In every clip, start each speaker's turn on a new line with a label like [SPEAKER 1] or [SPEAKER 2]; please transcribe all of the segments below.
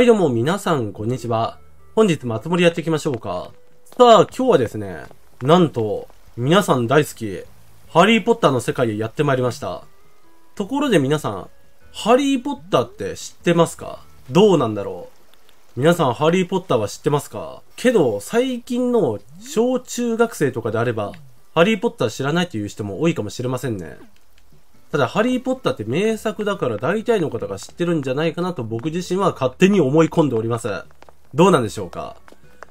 [SPEAKER 1] はいどうも皆さんこんにちは。本日も集まりやっていきましょうか。さあ今日はですね、なんと皆さん大好き、ハリーポッターの世界へやってまいりました。ところで皆さん、ハリーポッターって知ってますかどうなんだろう皆さんハリーポッターは知ってますかけど最近の小中学生とかであれば、ハリーポッター知らないという人も多いかもしれませんね。ただ、ハリーポッターって名作だから大体の方が知ってるんじゃないかなと僕自身は勝手に思い込んでおります。どうなんでしょうか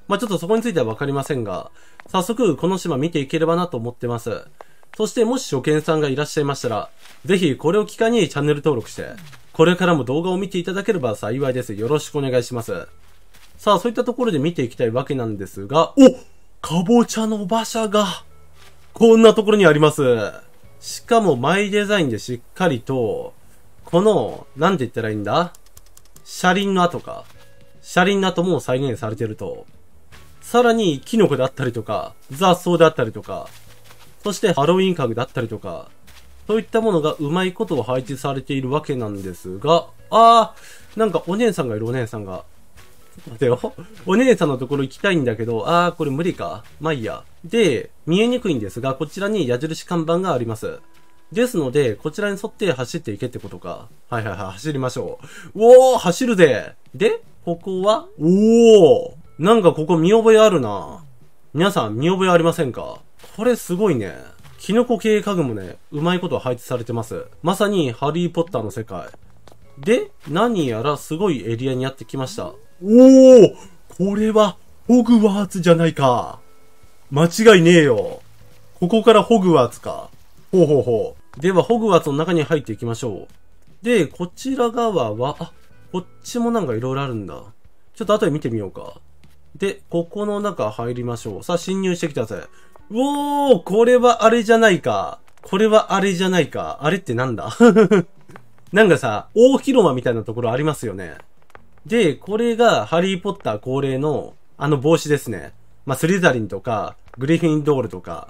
[SPEAKER 1] まあ、ちょっとそこについてはわかりませんが、早速この島見ていければなと思ってます。そしてもし初見さんがいらっしゃいましたら、ぜひこれを機会にチャンネル登録して、これからも動画を見ていただければ幸いです。よろしくお願いします。さあ、そういったところで見ていきたいわけなんですが、おかぼちゃの馬車が、こんなところにあります。しかもマイデザインでしっかりと、この、なんて言ったらいいんだ車輪の跡か。車輪の跡も再現されてると。さらに、キノコであったりとか、雑草であったりとか、そしてハロウィン家具だったりとか、そういったものがうまいことを配置されているわけなんですが、あー、なんかお姉さんがいるお姉さんが。待てよ。お姉さんのところ行きたいんだけど、あー、これ無理か。まあいいや。で、見えにくいんですが、こちらに矢印看板があります。ですので、こちらに沿って走っていけってことか。はいはいはい、走りましょう。うおー、走るぜで、ここはおーなんかここ見覚えあるな。皆さん見覚えありませんかこれすごいね。キノコ系家具もね、うまいこと配置されてます。まさにハリーポッターの世界。で、何やらすごいエリアにやってきました。おおこれは、ホグワーツじゃないか。間違いねえよ。ここからホグワーツか。ほうほうほう。では、ホグワーツの中に入っていきましょう。で、こちら側は、あ、こっちもなんか色々あるんだ。ちょっと後で見てみようか。で、ここの中入りましょう。さあ、侵入してきたぜ。うおーこれはあれじゃないか。これはあれじゃないか。あれってなんだ なんかさ、大広間みたいなところありますよね。で、これがハリーポッター恒例のあの帽子ですね。まあ、スリザリンとか、グリフィンドールとか、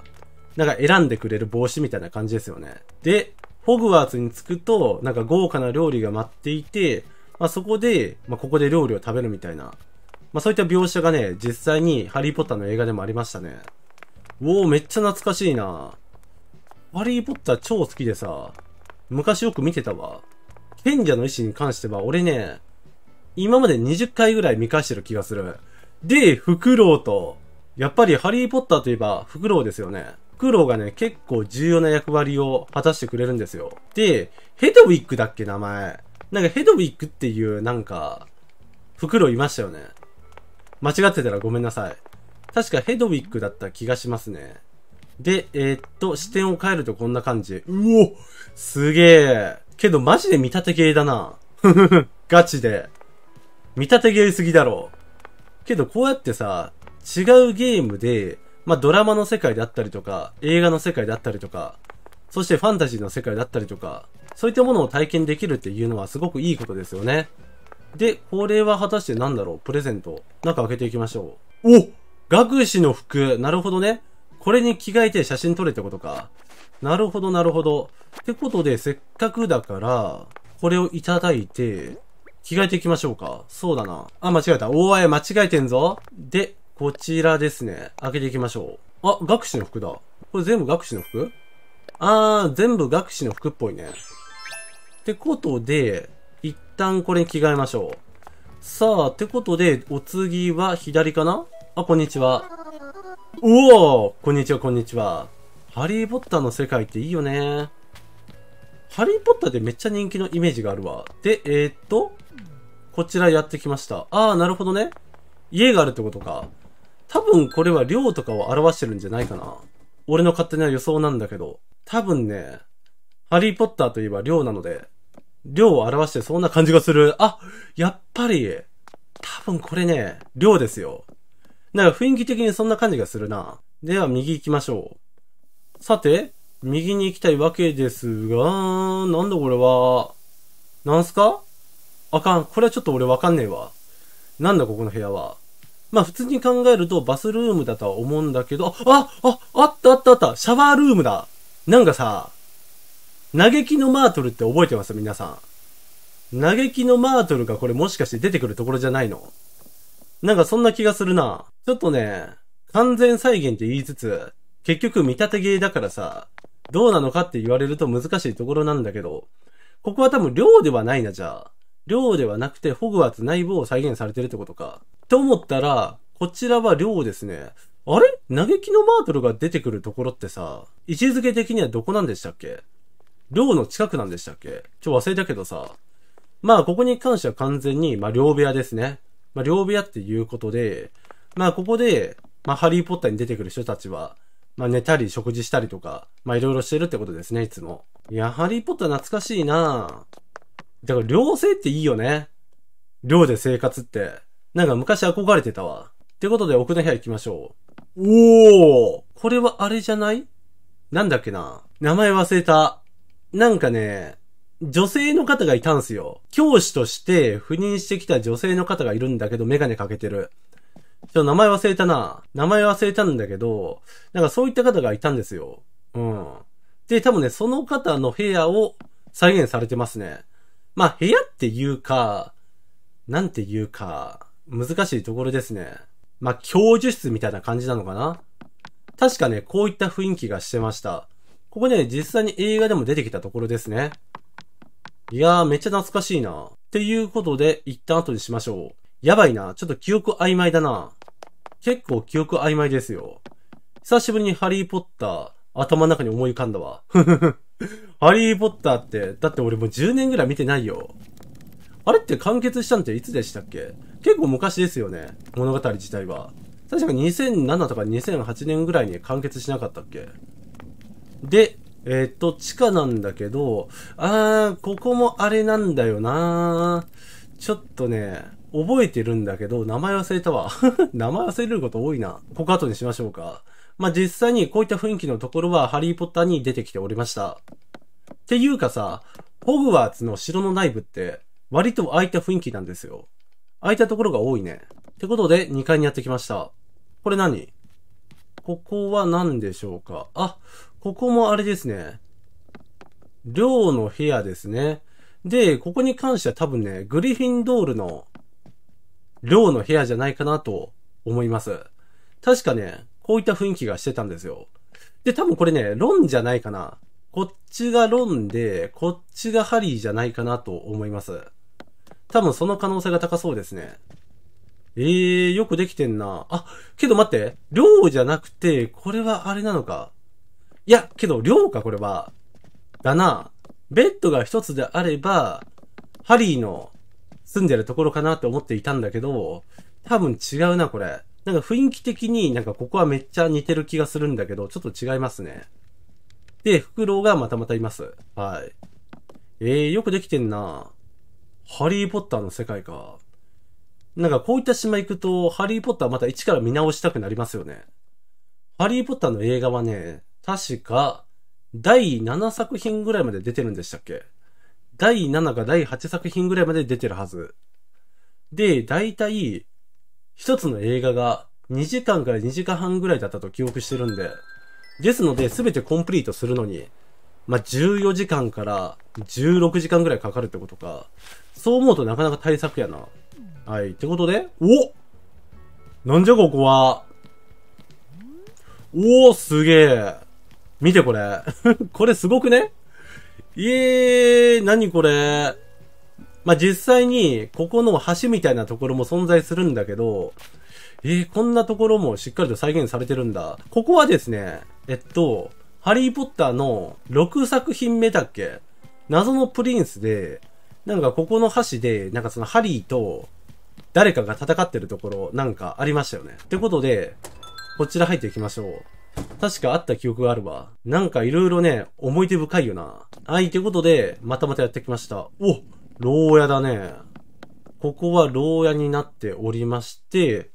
[SPEAKER 1] なんか選んでくれる帽子みたいな感じですよね。で、ホグワーツに着くと、なんか豪華な料理が待っていて、まあ、そこで、まあ、ここで料理を食べるみたいな。まあ、そういった描写がね、実際にハリーポッターの映画でもありましたね。おおめっちゃ懐かしいなハリーポッター超好きでさ、昔よく見てたわ。賢者の意志に関しては、俺ね、今まで20回ぐらい見返してる気がする。で、フクロウと、やっぱりハリーポッターといえば、フクロウですよね。フクロウがね、結構重要な役割を果たしてくれるんですよ。で、ヘドウィックだっけ、名前。なんかヘドウィックっていう、なんか、フクロウいましたよね。間違ってたらごめんなさい。確かヘドウィックだった気がしますね。で、えー、っと、視点を変えるとこんな感じ。うおすげえ。けどマジで見立てゲーだな。ふふふ、ガチで。見立てゲーすぎだろ。けどこうやってさ、違うゲームで、まあ、ドラマの世界であったりとか、映画の世界であったりとか、そしてファンタジーの世界だったりとか、そういったものを体験できるっていうのはすごくいいことですよね。で、これは果たして何だろうプレゼント。中開けていきましょう。お学士の服なるほどね。これに着替えて写真撮れってことか。なるほど、なるほど。ってことで、せっかくだから、これをいただいて、着替えていきましょうか。そうだな。あ、間違えた。おーい、間違えてんぞ。で、こちらですね。開けていきましょう。あ、学士の服だ。これ全部学士の服あー、全部学士の服っぽいね。ってことで、一旦これに着替えましょう。さあ、ってことで、お次は左かなあ、こんにちは。おおこんにちは、こんにちは。ハリー・ポッターの世界っていいよね。ハリー・ポッターでめっちゃ人気のイメージがあるわ。で、えー、っと、こちらやってきました。ああ、なるほどね。家があるってことか。多分これは量とかを表してるんじゃないかな。俺の勝手な予想なんだけど。多分ね、ハリー・ポッターといえば量なので、量を表してそんな感じがする。あ、やっぱり、多分これね、量ですよ。なんか雰囲気的にそんな感じがするな。では右行きましょう。さて、右に行きたいわけですが、なんだこれは。なんすかあかん。これはちょっと俺わかんねえわ。なんだここの部屋は。まあ普通に考えるとバスルームだとは思うんだけど、あ、あ、あったあったあった。シャワールームだ。なんかさ、嘆きのマートルって覚えてます皆さん。嘆きのマートルがこれもしかして出てくるところじゃないのなんかそんな気がするな。ちょっとね、完全再現って言いつつ、結局見立て芸だからさ、どうなのかって言われると難しいところなんだけど、ここは多分量ではないな、じゃあ。寮ではなくて、ホグワーツ内部を再現されてるってことか。と思ったら、こちらは量ですね。あれ嘆きのマートルが出てくるところってさ、位置づけ的にはどこなんでしたっけ寮の近くなんでしたっけちょ、忘れたけどさ。まあ、ここに関しては完全に、まあ、寮部屋ですね。まあ、両部屋っていうことで、まあ、ここで、まあ、ハリーポッターに出てくる人たちは、まあ、寝たり食事したりとか、まあ、いろいろしてるってことですね、いつも。いや、ハリーポッター懐かしいなだから、寮生っていいよね。寮で生活って。なんか昔憧れてたわ。ってことで、奥の部屋行きましょう。おーこれはあれじゃないなんだっけな名前忘れた。なんかね、女性の方がいたんすよ。教師として赴任してきた女性の方がいるんだけど、メガネかけてる。ちょ、っと名前忘れたな。名前忘れたんだけど、なんかそういった方がいたんですよ。うん。で、多分ね、その方の部屋を再現されてますね。まあ、部屋っていうか、なんていうか、難しいところですね。まあ、教授室みたいな感じなのかな確かね、こういった雰囲気がしてました。ここね、実際に映画でも出てきたところですね。いやー、めっちゃ懐かしいな。っていうことで、一旦後にしましょう。やばいな。ちょっと記憶曖昧だな。結構記憶曖昧ですよ。久しぶりにハリーポッター、頭の中に思い浮かんだわ。ハリーポッターって、だって俺もう10年ぐらい見てないよ。あれって完結したのっていつでしたっけ結構昔ですよね。物語自体は。確か2007とか2008年ぐらいに完結しなかったっけで、えっと、地下なんだけど、あー、ここもあれなんだよなちょっとね、覚えてるんだけど、名前忘れたわ。名前忘れること多いな。ここ後にしましょうか。まあ、実際にこういった雰囲気のところはハリーポッターに出てきておりました。っていうかさ、ホグワーツの城の内部って割と空いた雰囲気なんですよ。空いたところが多いね。ってことで2階にやってきました。これ何ここは何でしょうかあ、ここもあれですね。寮の部屋ですね。で、ここに関しては多分ね、グリフィンドールの寮の部屋じゃないかなと思います。確かね、こういった雰囲気がしてたんですよ。で、多分これね、ロンじゃないかな。こっちがロンで、こっちがハリーじゃないかなと思います。多分その可能性が高そうですね。えー、よくできてんな。あ、けど待って、寮じゃなくて、これはあれなのか。いや、けど、量か、これは。だな。ベッドが一つであれば、ハリーの住んでるところかなって思っていたんだけど、多分違うな、これ。なんか雰囲気的になんかここはめっちゃ似てる気がするんだけど、ちょっと違いますね。で、フクロウがまたまたいます。はい。えー、よくできてんな。ハリーポッターの世界か。なんかこういった島行くと、ハリーポッターまた一から見直したくなりますよね。ハリーポッターの映画はね、確か、第7作品ぐらいまで出てるんでしたっけ第7か第8作品ぐらいまで出てるはず。で、だいたい、一つの映画が2時間から2時間半ぐらいだったと記憶してるんで。ですので、すべてコンプリートするのに、まあ、14時間から16時間ぐらいかかるってことか。そう思うとなかなか対策やな。はい。ってことで、おなんじゃここは。おおすげえ。見てこれ。これすごくねいえー、何これ。まあ、実際に、ここの橋みたいなところも存在するんだけど、えー、こんなところもしっかりと再現されてるんだ。ここはですね、えっと、ハリーポッターの6作品目だっけ謎のプリンスで、なんかここの橋で、なんかそのハリーと誰かが戦ってるところなんかありましたよね。ってことで、こちら入っていきましょう。確かあった記憶があるわ。なんか色々ね、思い出深いよな。はい、ということで、またまたやってきました。お牢屋だね。ここは牢屋になっておりまして、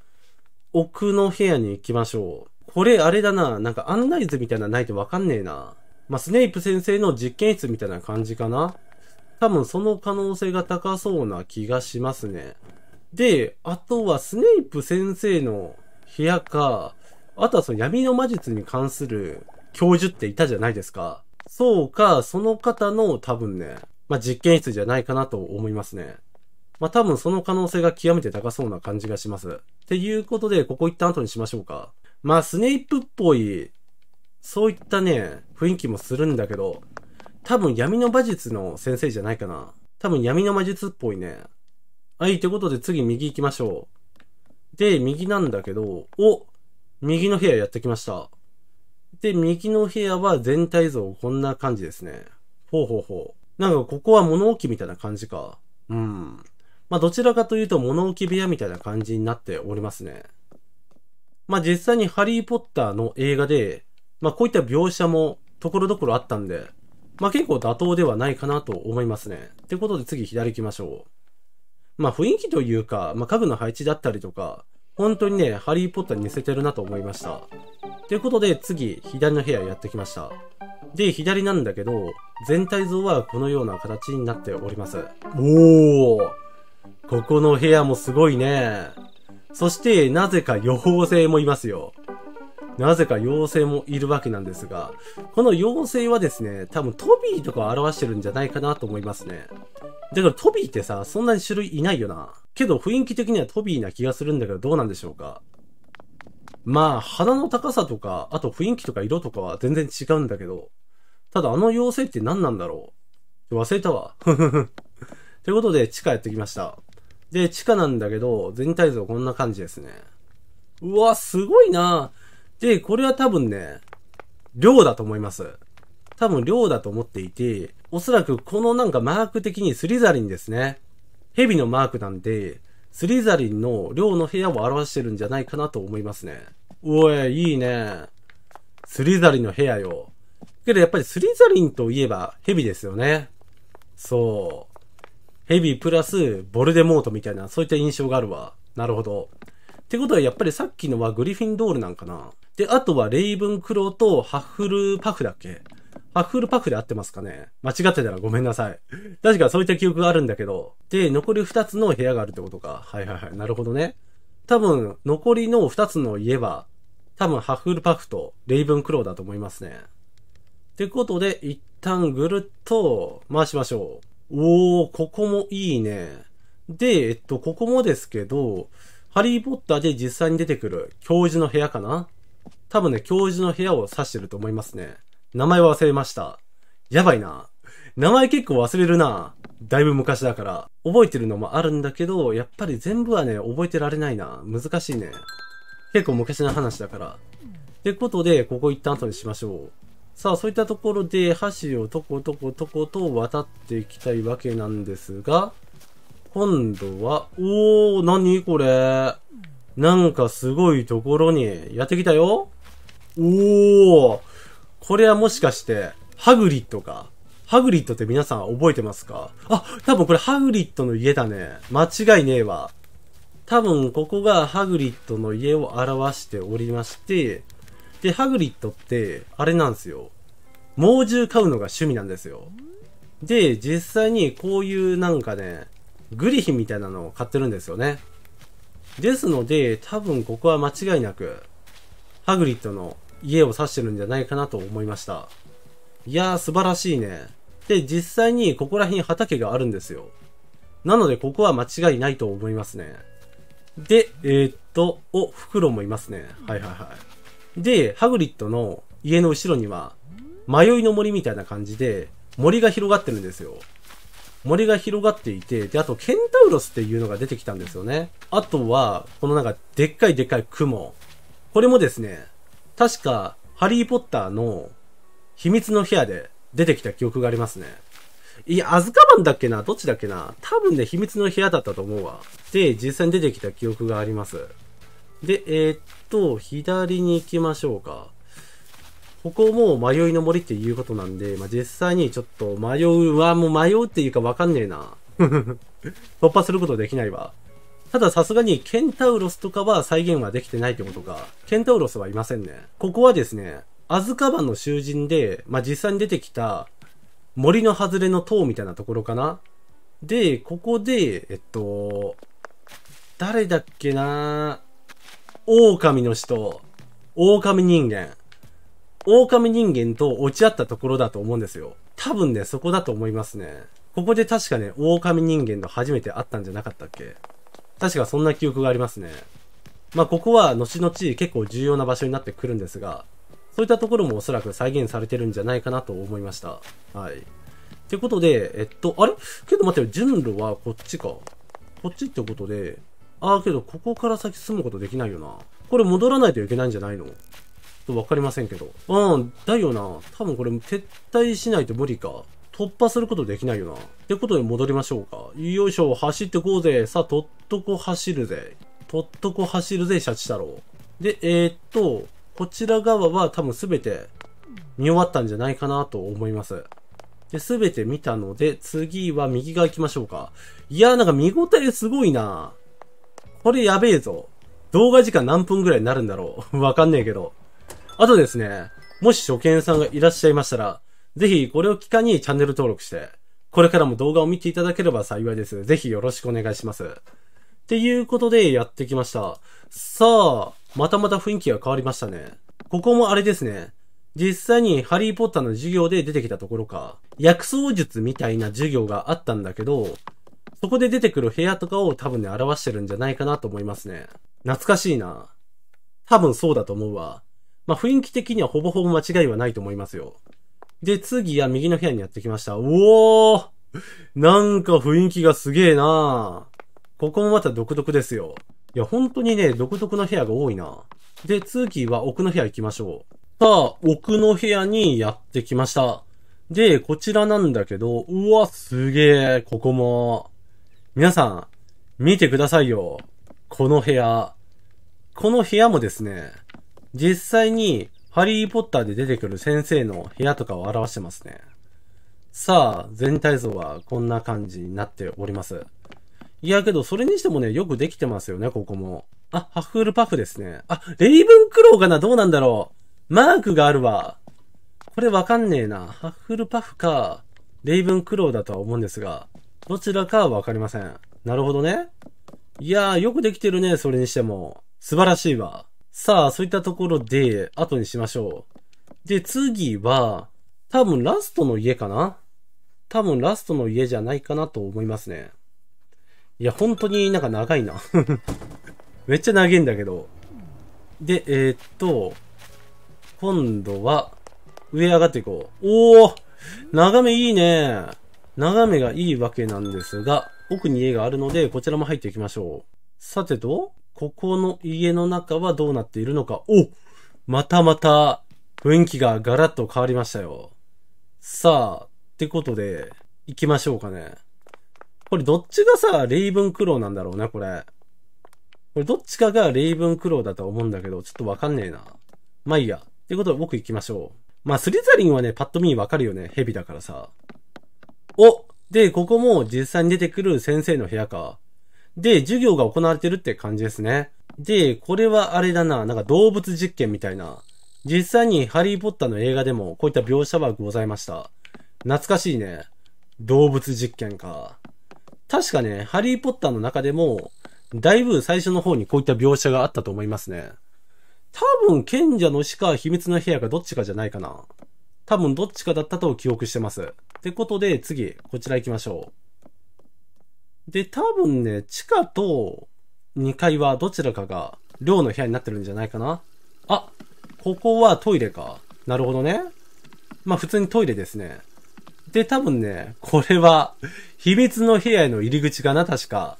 [SPEAKER 1] 奥の部屋に行きましょう。これあれだな。なんか案内図みたいなのないとわかんねえな。まあ、スネイプ先生の実験室みたいな感じかな。多分その可能性が高そうな気がしますね。で、あとはスネイプ先生の部屋か、あとはその闇の魔術に関する教授っていたじゃないですか。そうか、その方の多分ね、まあ、実験室じゃないかなと思いますね。まあ、多分その可能性が極めて高そうな感じがします。っていうことで、ここ一旦後にしましょうか。まあ、スネイプっぽい、そういったね、雰囲気もするんだけど、多分闇の魔術の先生じゃないかな。多分闇の魔術っぽいね。はい、ということで次右行きましょう。で、右なんだけど、お右の部屋やってきました。で、右の部屋は全体像こんな感じですね。ほうほうほう。なんかここは物置みたいな感じか。うん。まあどちらかというと物置部屋みたいな感じになっておりますね。まあ実際にハリーポッターの映画で、まあこういった描写もところどころあったんで、まあ結構妥当ではないかなと思いますね。ってことで次左行きましょう。まあ雰囲気というか、まあ家具の配置だったりとか、本当にね、ハリーポッターに似せてるなと思いました。ということで、次、左の部屋やってきました。で、左なんだけど、全体像はこのような形になっております。おーここの部屋もすごいね。そして、なぜか予報性もいますよ。なぜか妖精もいるわけなんですが、この妖精はですね、多分トビーとかを表してるんじゃないかなと思いますね。だからトビーってさ、そんなに種類いないよな。けど雰囲気的にはトビーな気がするんだけどどうなんでしょうか。まあ、鼻の高さとか、あと雰囲気とか色とかは全然違うんだけど、ただあの妖精って何なんだろう。忘れたわ。ということで、地下やってきました。で、地下なんだけど、全体像こんな感じですね。うわ、すごいなぁ。で、これは多分ね、量だと思います。多分量だと思っていて、おそらくこのなんかマーク的にスリザリンですね。蛇のマークなんで、スリザリンの量の部屋を表してるんじゃないかなと思いますね。おい、いいね。スリザリンの部屋よ。けどやっぱりスリザリンといえば蛇ですよね。そう。蛇プラスボルデモートみたいな、そういった印象があるわ。なるほど。ってことはやっぱりさっきのはグリフィンドールなんかな。で、あとはレイブンクローとハッフルパフだっけハッフルパフで合ってますかね間違ってたらごめんなさい。確かそういった記憶があるんだけど。で、残り2つの部屋があるってことか。はいはいはい。なるほどね。多分、残りの2つの家は、多分ハッフルパフとレイブンクローだと思いますね。ってことで、一旦ぐるっと回しましょう。おー、ここもいいね。で、えっと、ここもですけど、ハリーポッターで実際に出てくる教授の部屋かな多分ね、教授の部屋を指してると思いますね。名前は忘れました。やばいな。名前結構忘れるな。だいぶ昔だから。覚えてるのもあるんだけど、やっぱり全部はね、覚えてられないな。難しいね。結構昔の話だから。ってことで、ここ一旦後にしましょう。さあ、そういったところで、橋をとことことこと渡っていきたいわけなんですが、今度は、おー、なにこれ。なんかすごいところにやってきたよ。おおこれはもしかして、ハグリッドか。ハグリッドって皆さん覚えてますかあ、多分これハグリッドの家だね。間違いねえわ。多分ここがハグリッドの家を表しておりまして、で、ハグリッドって、あれなんですよ。猛獣飼うのが趣味なんですよ。で、実際にこういうなんかね、グリヒンみたいなのを買ってるんですよね。ですので、多分ここは間違いなく、ハグリッドの家を指してるんじゃないかなと思いました。いやー素晴らしいね。で、実際にここら辺畑があるんですよ。なのでここは間違いないと思いますね。で、えー、っと、お、袋もいますね。はいはいはい。で、ハグリッドの家の後ろには、迷いの森みたいな感じで、森が広がってるんですよ。森が広がっていて、で、あと、ケンタウロスっていうのが出てきたんですよね。あとは、このなんか、でっかいでっかい雲。これもですね、確か、ハリーポッターの秘密の部屋で出てきた記憶がありますね。いや、アズカバンだっけなどっちだっけな多分ね、秘密の部屋だったと思うわ。で、実際に出てきた記憶があります。で、えー、っと、左に行きましょうか。ここも迷いの森っていうことなんで、まあ、実際にちょっと迷うわ、もう迷うっていうかわかんねえな。突破することできないわ。たださすがにケンタウロスとかは再現はできてないってことか。ケンタウロスはいませんね。ここはですね、アズカバンの囚人で、まあ、実際に出てきた森の外れの塔みたいなところかな。で、ここで、えっと、誰だっけな狼の人、狼人間。狼人間と落ち合ったところだと思うんですよ。多分ね、そこだと思いますね。ここで確かね、狼人間と初めて会ったんじゃなかったっけ確かそんな記憶がありますね。まあ、ここは後々結構重要な場所になってくるんですが、そういったところもおそらく再現されてるんじゃないかなと思いました。はい。ってことで、えっと、あれけど待ってよ、順路はこっちか。こっちってことで、ああ、けどここから先進むことできないよな。これ戻らないといけないんじゃないのとわかりませんけど。うん、だよな。多分これ撤退しないと無理か。突破することできないよな。ってことで戻りましょうか。よいしょ、走ってこうぜ。さあ、とっとこ走るぜ。とっとこ走るぜ、シャチ太郎。で、えー、っと、こちら側は多分すべて見終わったんじゃないかなと思います。で、すべて見たので、次は右側行きましょうか。いやーなんか見応えすごいなこれやべえぞ。動画時間何分ぐらいになるんだろう。わかんねえけど。あとですね、もし初見さんがいらっしゃいましたら、ぜひこれを機会にチャンネル登録して、これからも動画を見ていただければ幸いです。ぜひよろしくお願いします。っていうことでやってきました。さあ、またまた雰囲気が変わりましたね。ここもあれですね。実際にハリーポッターの授業で出てきたところか、薬草術みたいな授業があったんだけど、そこで出てくる部屋とかを多分ね、表してるんじゃないかなと思いますね。懐かしいな。多分そうだと思うわ。まあ、雰囲気的にはほぼほぼ間違いはないと思いますよ。で、次は右の部屋にやってきました。うおーなんか雰囲気がすげえなここもまた独特ですよ。いや、本当にね、独特な部屋が多いな。で、次は奥の部屋行きましょう。さあ、奥の部屋にやってきました。で、こちらなんだけど、うわ、すげえ、ここも。皆さん、見てくださいよ。この部屋。この部屋もですね、実際にハリーポッターで出てくる先生の部屋とかを表してますね。さあ、全体像はこんな感じになっております。いやけど、それにしてもね、よくできてますよね、ここも。あ、ハッフルパフですね。あ、レイブンクローかなどうなんだろうマークがあるわ。これわかんねえな。ハッフルパフか、レイブンクローだとは思うんですが、どちらかはわかりません。なるほどね。いやー、よくできてるね、それにしても。素晴らしいわ。さあ、そういったところで、後にしましょう。で、次は、多分ラストの家かな多分ラストの家じゃないかなと思いますね。いや、本当になんか長いな めっちゃ長いんだけど。で、えー、っと、今度は、上上がっていこう。おお眺めいいね眺めがいいわけなんですが、奥に家があるので、こちらも入っていきましょう。さてと、ここの家の中はどうなっているのか。おまたまた雰囲気がガラッと変わりましたよ。さあ、ってことで、行きましょうかね。これどっちがさ、レイブンクローなんだろうな、これ。これどっちかがレイブンクローだと思うんだけど、ちょっとわかんねえな。まあいいや。ってことで僕行きましょう。まあスリザリンはね、パッと見わかるよね。蛇だからさ。おで、ここも実際に出てくる先生の部屋か。で、授業が行われてるって感じですね。で、これはあれだな、なんか動物実験みたいな。実際にハリーポッターの映画でもこういった描写はございました。懐かしいね。動物実験か。確かね、ハリーポッターの中でも、だいぶ最初の方にこういった描写があったと思いますね。多分、賢者の死か秘密の部屋かどっちかじゃないかな。多分どっちかだったと記憶してます。ってことで次、こちら行きましょう。で、多分ね、地下と2階はどちらかが寮の部屋になってるんじゃないかな。あ、ここはトイレか。なるほどね。まあ普通にトイレですね。で、多分ね、これは秘密の部屋への入り口かな、確か。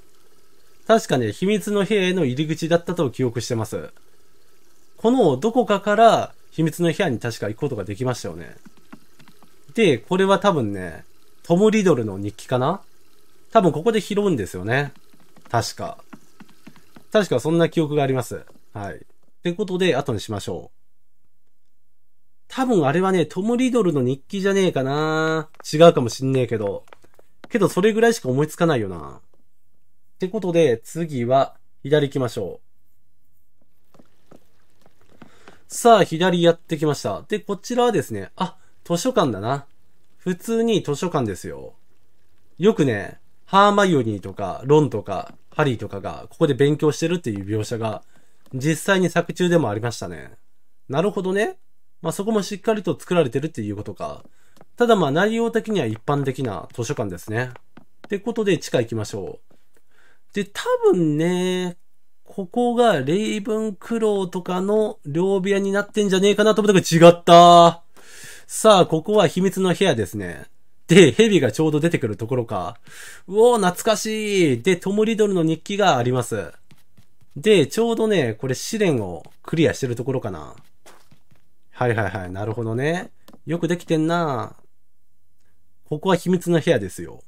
[SPEAKER 1] 確かね、秘密の部屋への入り口だったと記憶してます。このどこかから秘密の部屋に確か行くことができましたよね。で、これは多分ね、トム・リドルの日記かな多分ここで拾うんですよね。確か。確かそんな記憶があります。はい。ってことで、後にしましょう。多分あれはね、トム・リドルの日記じゃねえかな違うかもしんねえけど。けどそれぐらいしか思いつかないよな。ってことで、次は、左行きましょう。さあ、左やってきました。で、こちらはですね、あ、図書館だな。普通に図書館ですよ。よくね、ハーマイオニーとか、ロンとか、ハリーとかが、ここで勉強してるっていう描写が、実際に作中でもありましたね。なるほどね。まあ、そこもしっかりと作られてるっていうことか。ただま内容的には一般的な図書館ですね。ってことで、地下行きましょう。で、多分ね、ここがレイブンクローとかの両部屋になってんじゃねえかなと思ったけど違った。さあ、ここは秘密の部屋ですね。で、蛇がちょうど出てくるところか。うおー、懐かしいで、トムリドルの日記があります。で、ちょうどね、これ試練をクリアしてるところかな。はいはいはい、なるほどね。よくできてんなここは秘密の部屋ですよ。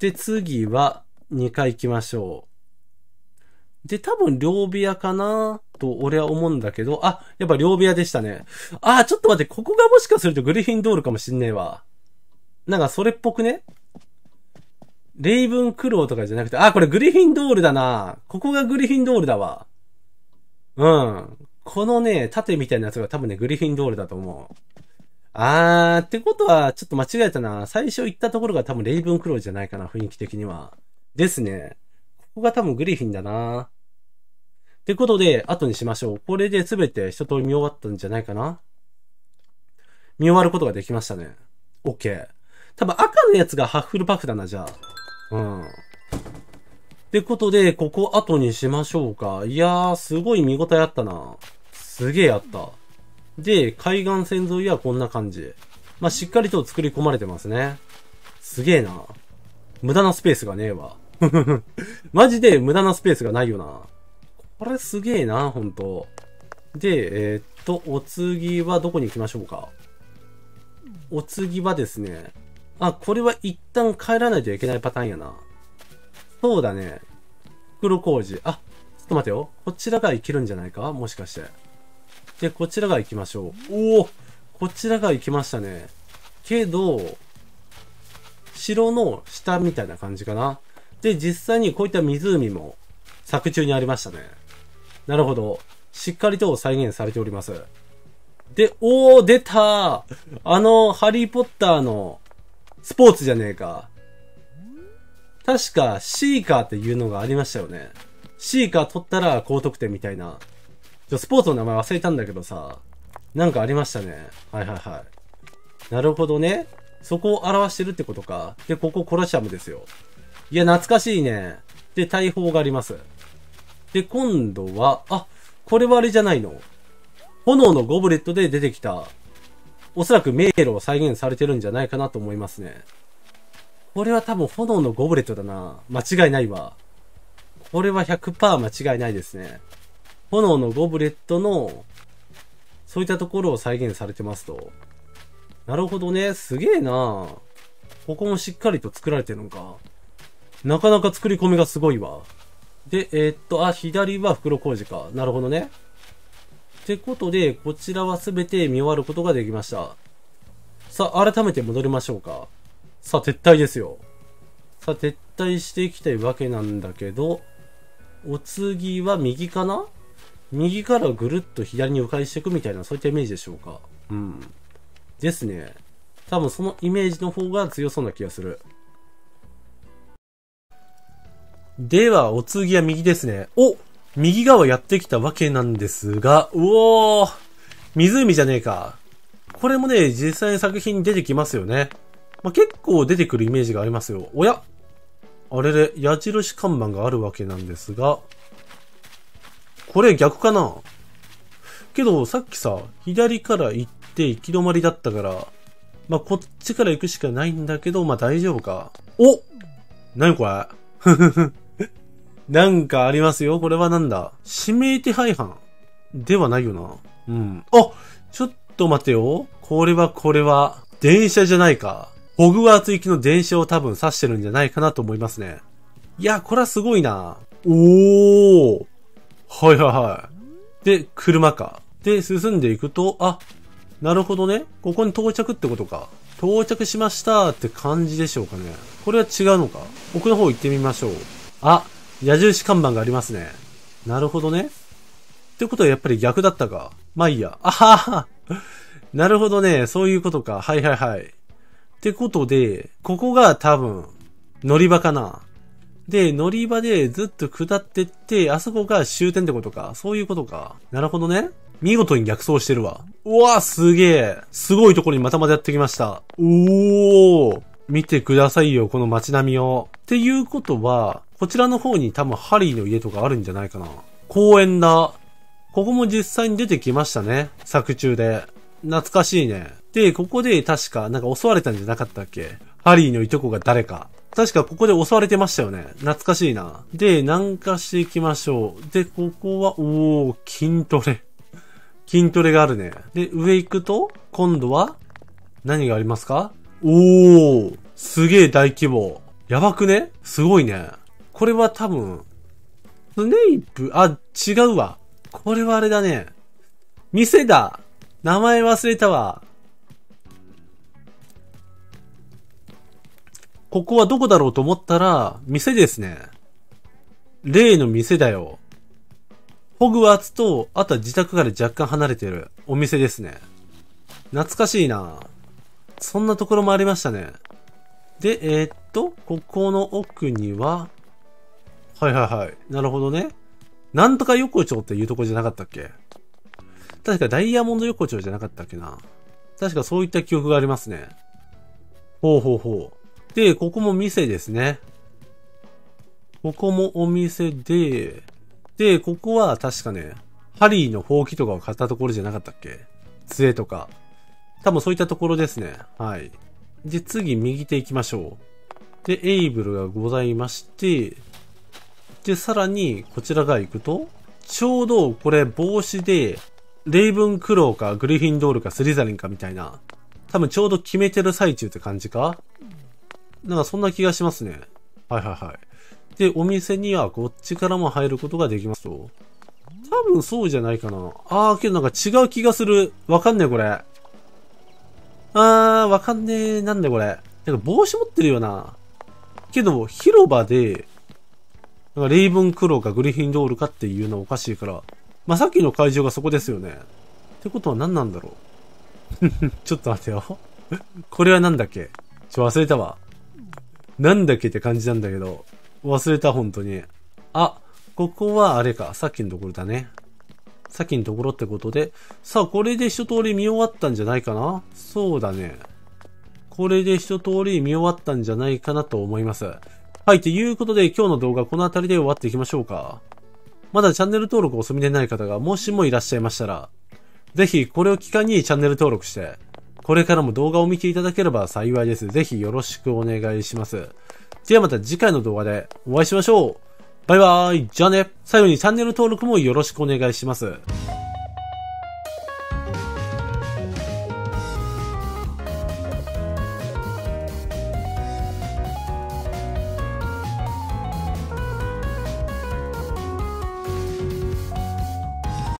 [SPEAKER 1] で、次は2階行きましょう。で、多分、両部屋かなと、俺は思うんだけど、あ、やっぱ両部屋でしたね。あ、ちょっと待って、ここがもしかするとグリフィンドールかもしんねえわ。なんか、それっぽくねレイブンクローとかじゃなくて、あ、これグリフィンドールだな。ここがグリフィンドールだわ。うん。このね、盾みたいなやつが多分ね、グリフィンドールだと思う。あー、ってことは、ちょっと間違えたな。最初行ったところが多分レイブンクローじゃないかな、雰囲気的には。ですね。ここが多分グリフィンだなってことで、後にしましょう。これで全て一通り見終わったんじゃないかな見終わることができましたね。OK。多分赤のやつがハッフルパフだな、じゃあ。うん。ってことで、ここ後にしましょうか。いやー、すごい見応えあったな。すげえあった。で、海岸線沿いはこんな感じ。まあ、しっかりと作り込まれてますね。すげえな。無駄なスペースがねえわ。マジで無駄なスペースがないよな。これすげえな、ほんと。で、えー、っと、お次はどこに行きましょうか。お次はですね、あ、これは一旦帰らないといけないパターンやな。そうだね。袋工事。あ、ちょっと待てよ。こちらが行けるんじゃないかもしかして。で、こちらが行きましょう。おおこちらが行きましたね。けど、城の下みたいな感じかな。で、実際にこういった湖も作中にありましたね。なるほど。しっかりと再現されております。で、おー、出たあの、ハリーポッターのスポーツじゃねえか。確か、シーカーっていうのがありましたよね。シーカー取ったら高得点みたいな。ちょ、スポーツの名前忘れたんだけどさ。なんかありましたね。はいはいはい。なるほどね。そこを表してるってことか。で、ここコラシアムですよ。いや、懐かしいね。で、大砲があります。で、今度は、あ、これはあれじゃないの。炎のゴブレットで出てきた、おそらく迷路を再現されてるんじゃないかなと思いますね。これは多分炎のゴブレットだな。間違いないわ。これは100%間違いないですね。炎のゴブレットの、そういったところを再現されてますと。なるほどね。すげえなここもしっかりと作られてるのか。なかなか作り込みがすごいわ。で、えー、っと、あ、左は袋小路か。なるほどね。ってことで、こちらはすべて見終わることができました。さあ、改めて戻りましょうか。さあ、撤退ですよ。さあ、撤退していきたいわけなんだけど、お次は右かな右からぐるっと左に迂回していくみたいな、そういったイメージでしょうか。うん。ですね。多分そのイメージの方が強そうな気がする。では、お次は右ですね。お右側やってきたわけなんですが、うおー湖じゃねえか。これもね、実際に作品に出てきますよね。まあ、結構出てくるイメージがありますよ。おやあれれ、矢印看板があるわけなんですが、これ逆かなけど、さっきさ、左から行って行き止まりだったから、まあ、こっちから行くしかないんだけど、まあ、大丈夫か。お何これふふふ。なんかありますよ。これはなんだ指名手配犯ではないよな。うん。あちょっと待てよ。これはこれは、電車じゃないか。ホグワーツ行きの電車を多分指してるんじゃないかなと思いますね。いや、これはすごいな。おー。はいはいはい。で、車か。で、進んでいくと、あ、なるほどね。ここに到着ってことか。到着しましたって感じでしょうかね。これは違うのか。奥の方行ってみましょう。あ、矢印看板がありますね。なるほどね。ってことはやっぱり逆だったか。まあいいや。あはは。なるほどね。そういうことか。はいはいはい。ってことで、ここが多分、乗り場かな。で、乗り場でずっと下ってって、あそこが終点ってことか。そういうことか。なるほどね。見事に逆走してるわ。うわ、すげえ。すごいとこにまたまたやってきました。おー。見てくださいよ、この街並みを。っていうことは、こちらの方に多分ハリーの家とかあるんじゃないかな。公園だ。ここも実際に出てきましたね。作中で。懐かしいね。で、ここで確か、なんか襲われたんじゃなかったっけハリーのいとこが誰か。確かここで襲われてましたよね。懐かしいな。で、南下していきましょう。で、ここは、おー、筋トレ。筋トレがあるね。で、上行くと、今度は、何がありますかおー、すげえ大規模。やばくねすごいね。これは多分、スネイプ、あ、違うわ。これはあれだね。店だ。名前忘れたわ。ここはどこだろうと思ったら、店ですね。例の店だよ。ホグワーツと、あとは自宅から若干離れてるお店ですね。懐かしいなそんなところもありましたね。で、えー、っと、ここの奥には、はいはいはい。なるほどね。なんとか横丁っていうとこじゃなかったっけ確かダイヤモンド横丁じゃなかったっけな。確かそういった記憶がありますね。ほうほうほう。で、ここも店ですね。ここもお店で、で、ここは確かね、ハリーのほうきとかを買ったところじゃなかったっけ杖とか。多分そういったところですね。はい。で、次右手行きましょう。で、エイブルがございまして、で、さらに、こちら側行くと、ちょうどこれ帽子で、レイブンクローかグリフィンドールかスリザリンかみたいな、多分ちょうど決めてる最中って感じかなんかそんな気がしますね。はいはいはい。で、お店にはこっちからも入ることができますと。多分そうじゃないかな。あー、けどなんか違う気がする。わかんねえこれ。あー、わかんねえ。なんでこれ。なんか帽子持ってるよな。けど、広場で、だからレイブン・クローかグリフィンドールかっていうのはおかしいから、まあ、さっきの会場がそこですよね。ってことは何なんだろう ちょっと待てよ これは何だっけちょ、忘れたわ。なんだっけって感じなんだけど、忘れた、本当に。あ、ここはあれか、さっきのところだね。さっきのところってことで、さあ、これで一通り見終わったんじゃないかなそうだね。これで一通り見終わったんじゃないかなと思います。はい、ということで今日の動画この辺りで終わっていきましょうか。まだチャンネル登録お済みでない方がもしもいらっしゃいましたら、ぜひこれを機会にチャンネル登録して、これからも動画を見ていただければ幸いです。ぜひよろしくお願いします。ではまた次回の動画でお会いしましょうバイバーイじゃあね最後にチャンネル登録もよろしくお願いします。